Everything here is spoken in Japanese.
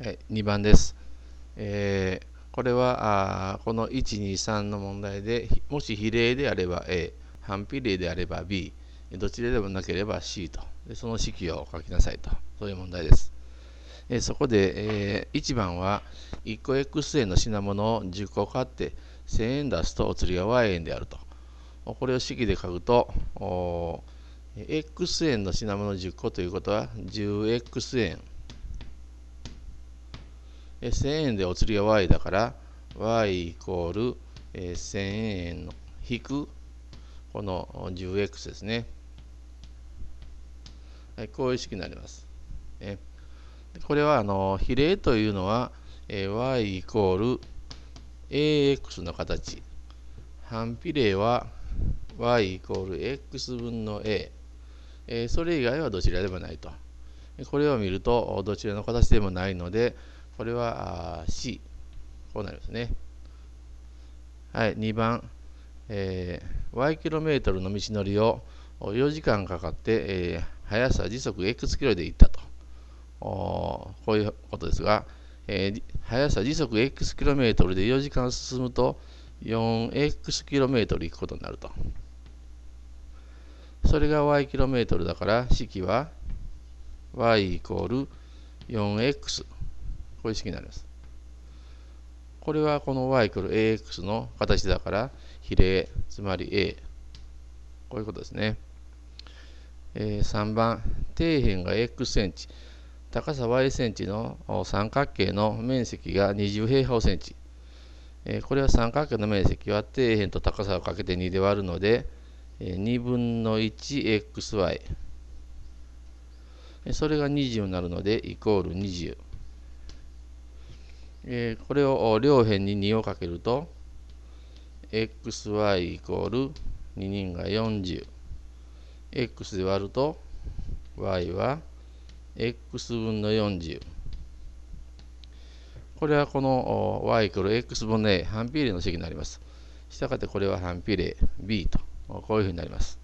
はい、2番です。えー、これはあこの123の問題でもし比例であれば A 反比例であれば B どちらでもなければ C とでその式を書きなさいとそういう問題です。えー、そこで、えー、1番は1個 X 円の品物を10個買って1000円出すとお釣りが Y 円であると。これを式で書くと X 円の品物10個ということは 10X 円。1000円でお釣りは y だから y イコール、1000円の引くこの 10x ですね。はい、こういう式になります。これはあの比例というのは、y イコール ax の形。反比例は y イコール x 分の a。それ以外はどちらでもないと。これを見るとどちらの形でもないので、これは C。こうなりますね。はい、2番、えー、y km の道のりを4時間かかって、えー、速さ時速 x キロで行ったと。こういうことですが、えー、速さ時速 x キロメートルで4時間進むと 4x キロメートル行くことになると。それが y キロメートルだから式は y イコール 4x。こういう式になります。これはこの y ax の形だから比例、つまり a。こういうことですね。えー、3番、底辺が x センチ、高さ y センチの三角形の面積が20平方センチ。えー、これは三角形の面積は底辺と高さをかけて2で割るので、えー、2分の 1xy。それが20になるので、イコール20。えー、これを両辺に2をかけると xy イコール2人が 40x で割ると y は x 分の40これはこの y イコール x 分の a 反比例の式になりますしたがってこれは反比例 b とこういうふうになります